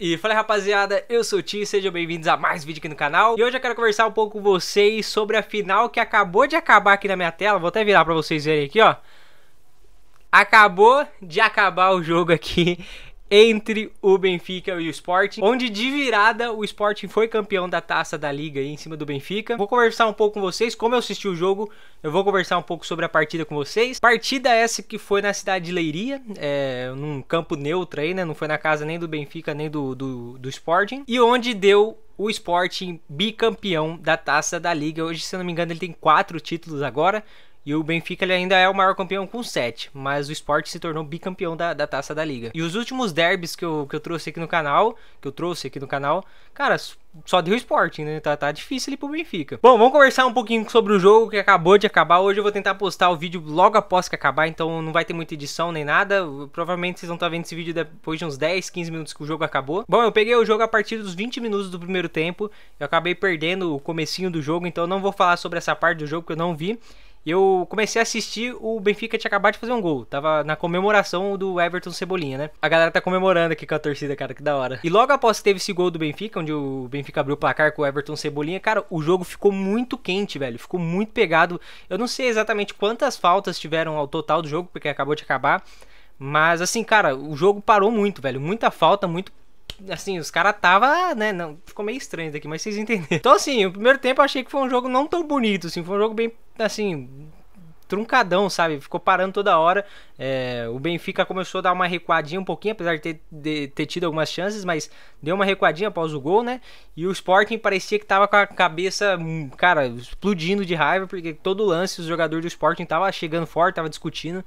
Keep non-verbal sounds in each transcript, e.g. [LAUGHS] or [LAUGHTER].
E fala rapaziada, eu sou o Ti, sejam bem-vindos a mais vídeo aqui no canal. E hoje eu quero conversar um pouco com vocês sobre a final que acabou de acabar aqui na minha tela. Vou até virar pra vocês verem aqui, ó. Acabou de acabar o jogo aqui entre o Benfica e o Sporting, onde de virada o Sporting foi campeão da taça da liga aí em cima do Benfica. Vou conversar um pouco com vocês, como eu assisti o jogo, eu vou conversar um pouco sobre a partida com vocês. Partida essa que foi na cidade de Leiria, é, num campo neutro aí, né? Não foi na casa nem do Benfica nem do, do, do Sporting, e onde deu o Sporting bicampeão da taça da liga. Hoje, se eu não me engano, ele tem quatro títulos agora. E o Benfica ele ainda é o maior campeão com 7, mas o esporte se tornou bicampeão da, da taça da liga. E os últimos derbys que eu, que eu trouxe aqui no canal, que eu trouxe aqui no canal, cara, só deu esporte, né? Tá, tá difícil ali pro Benfica. Bom, vamos conversar um pouquinho sobre o jogo que acabou de acabar. Hoje eu vou tentar postar o vídeo logo após que acabar, então não vai ter muita edição nem nada. Provavelmente vocês vão estar tá vendo esse vídeo depois de uns 10, 15 minutos que o jogo acabou. Bom, eu peguei o jogo a partir dos 20 minutos do primeiro tempo. Eu acabei perdendo o comecinho do jogo, então não vou falar sobre essa parte do jogo que eu não vi eu comecei a assistir, o Benfica tinha acabado de fazer um gol. Tava na comemoração do Everton Cebolinha, né? A galera tá comemorando aqui com a torcida, cara, que da hora. E logo após que teve esse gol do Benfica, onde o Benfica abriu o placar com o Everton Cebolinha, cara, o jogo ficou muito quente, velho. Ficou muito pegado. Eu não sei exatamente quantas faltas tiveram ao total do jogo, porque acabou de acabar. Mas assim, cara, o jogo parou muito, velho. Muita falta, muito assim, os caras tava, né, não, ficou meio estranho daqui, mas vocês entenderam. [LAUGHS] Então assim, o primeiro tempo eu achei que foi um jogo não tão bonito, assim, foi um jogo bem assim, truncadão, sabe? Ficou parando toda hora. É, o Benfica começou a dar uma recuadinha um pouquinho, apesar de ter, de ter, tido algumas chances, mas deu uma recuadinha após o gol, né? E o Sporting parecia que tava com a cabeça, hum, cara, explodindo de raiva, porque todo lance o jogador do Sporting tava chegando forte, tava discutindo.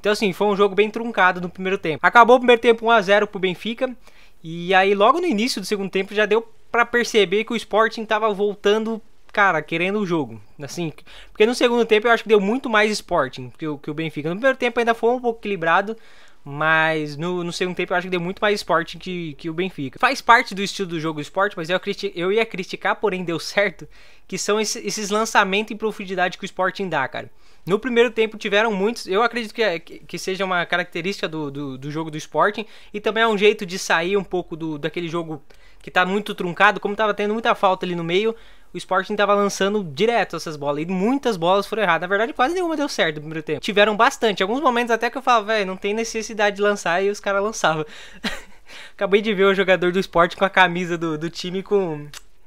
Então, assim, foi um jogo bem truncado no primeiro tempo. Acabou o primeiro tempo 1x0 pro Benfica. E aí, logo no início do segundo tempo, já deu para perceber que o Sporting tava voltando cara, querendo o jogo. Assim, porque no segundo tempo eu acho que deu muito mais Sporting que o, que o Benfica. No primeiro tempo ainda foi um pouco equilibrado, mas no, no, segundo tempo eu acho que deu muito mais Sporting que, que o Benfica. Faz parte do estilo do jogo Sporting, mas eu, eu ia criticar, porém deu certo, que são esses, esses lançamentos em profundidade que o Sporting dá, cara. No primeiro tempo tiveram muitos, eu acredito é, que, que seja uma característica do, do, do jogo do Sporting e também é um jeito de sair um pouco do, daquele jogo que tá muito truncado, como tava tendo muita falta ali no meio, o Sporting tava lançando direto essas bolas. E muitas bolas foram erradas. Na verdade, quase nenhuma deu certo no primeiro tempo. Tiveram bastante. Alguns momentos até que eu falava, velho, não tem necessidade de lançar. E os caras lançavam. [LAUGHS] Acabei de ver o jogador do Sporting com a camisa do, do time com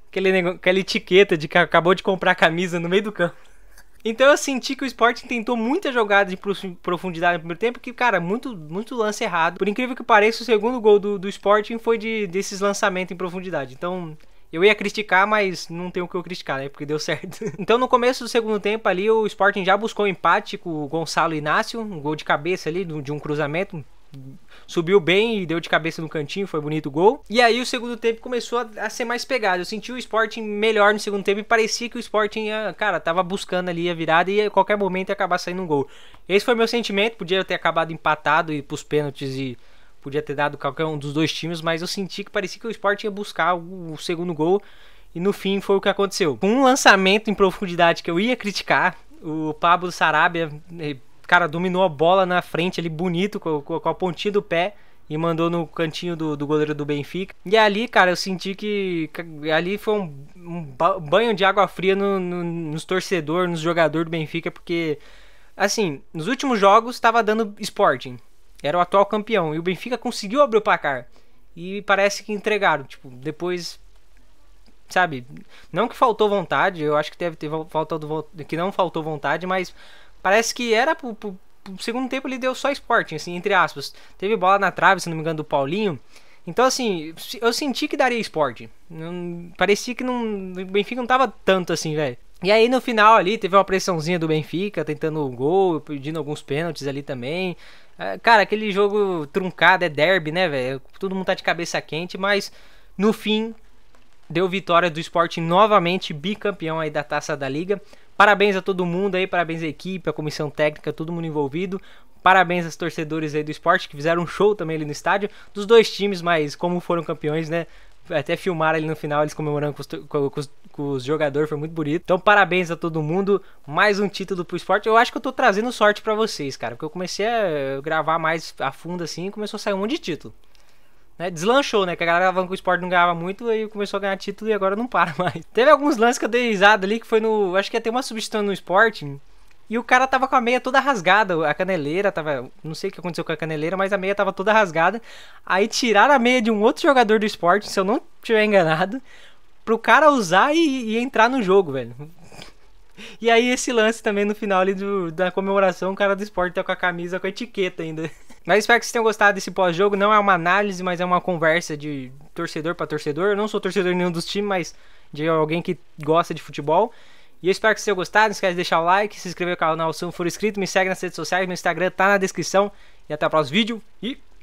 aquele aquela etiqueta de que acabou de comprar a camisa no meio do campo. Então eu senti que o Sporting tentou muita jogada de profundidade no primeiro tempo, que, cara, muito, muito lance errado. Por incrível que pareça, o segundo gol do, do Sporting foi de, desses lançamentos em profundidade. Então, eu ia criticar, mas não tem o que eu criticar, né? Porque deu certo. [LAUGHS] então, no começo do segundo tempo ali, o Sporting já buscou um empate com o Gonçalo Inácio, um gol de cabeça ali, de um cruzamento. Subiu bem e deu de cabeça no cantinho, foi bonito o gol. E aí o segundo tempo começou a, a, ser mais pegado. Eu senti o Sporting melhor no segundo tempo e parecia que o Sporting, ia, cara, tava buscando ali a virada e a qualquer momento ia acabar saindo um gol. Esse foi meu sentimento, podia ter acabado empatado e pros pênaltis e Podia ter dado qualquer um dos dois times, mas eu senti que parecia que o Sport ia buscar o segundo gol. E no fim foi o que aconteceu. Com um lançamento em profundidade que eu ia criticar, o Pablo Sarabia, eh, cara, dominou a bola na frente ali, bonito, com, a pontinha do pé e mandou no cantinho do, do goleiro do Benfica. E ali, cara, eu senti que ali foi um, um banho de água fria no, no, nos torcedores, nos jogadores do Benfica, porque, assim, nos últimos jogos estava dando Sporting era o atual campeão. E o Benfica conseguiu abrir o placar. E parece que entregaram. Tipo, depois. Sabe? Não que faltou vontade, eu acho que deve ter faltado. Que não faltou vontade, mas parece que era pro, pro, pro segundo tempo ele deu só esporte assim, entre aspas. Teve bola na trave, se não me engano, do Paulinho. Então, assim, eu senti que daria esporte. Não, parecia que não, o Benfica não tava tanto assim, velho. E aí no final ali teve uma pressãozinha do Benfica, tentando o gol, pedindo alguns pênaltis ali também. É, cara, aquele jogo truncado é derby, né, velho? Todo mundo tá de cabeça quente, mas no fim deu vitória do esporte novamente, bicampeão aí da taça da liga. Parabéns a todo mundo aí, parabéns à equipe, à comissão técnica, todo mundo envolvido. Parabéns aos torcedores aí do esporte que fizeram um show também ali no estádio. Dos dois times, mas como foram campeões, né? Até filmaram ali no final eles comemorando com os, com os os jogador, foi muito bonito. Então, parabéns a todo mundo. Mais um título pro esporte. Eu acho que eu tô trazendo sorte para vocês, cara. Porque eu comecei a gravar mais a fundo assim e começou a sair um monte de título. Né? Deslanchou, né? Que a galera falando que o esporte não ganhava muito, aí começou a ganhar título e agora não para [LAUGHS] mais. Teve alguns lances que eu dei risada ali, que foi no. Acho que ia ter uma substituição no esporte. E o cara tava com a meia toda rasgada, a caneleira tava. Não sei o que aconteceu com a caneleira, mas a meia tava toda rasgada. Aí tiraram a meia de um outro jogador do esporte, se eu não estiver enganado pro cara usar e, e entrar no jogo, velho. E aí esse lance também no final ali do, da comemoração, o cara do esporte tá com a camisa com a etiqueta ainda. [LAUGHS] Mas espero que vocês tenham gostado desse pós-jogo. Não é uma análise, mas é uma conversa de torcedor para torcedor. Eu não sou torcedor nenhum dos times, mas de alguém que gosta de futebol. E eu espero que vocês tenham gostado. Não esquece de deixar o like, se inscrever no canal se não for inscrito. Me segue nas redes sociais, meu Instagram tá na descrição. E até o próximo vídeo e